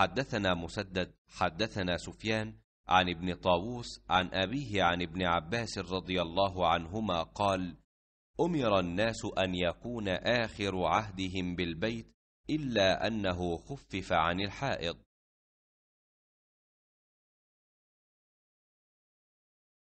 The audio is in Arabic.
حدثنا مسدد حدثنا سفيان عن ابن طاووس عن أبيه عن ابن عباس رضي الله عنهما قال أمر الناس أن يكون آخر عهدهم بالبيت إلا أنه خفف عن الحائض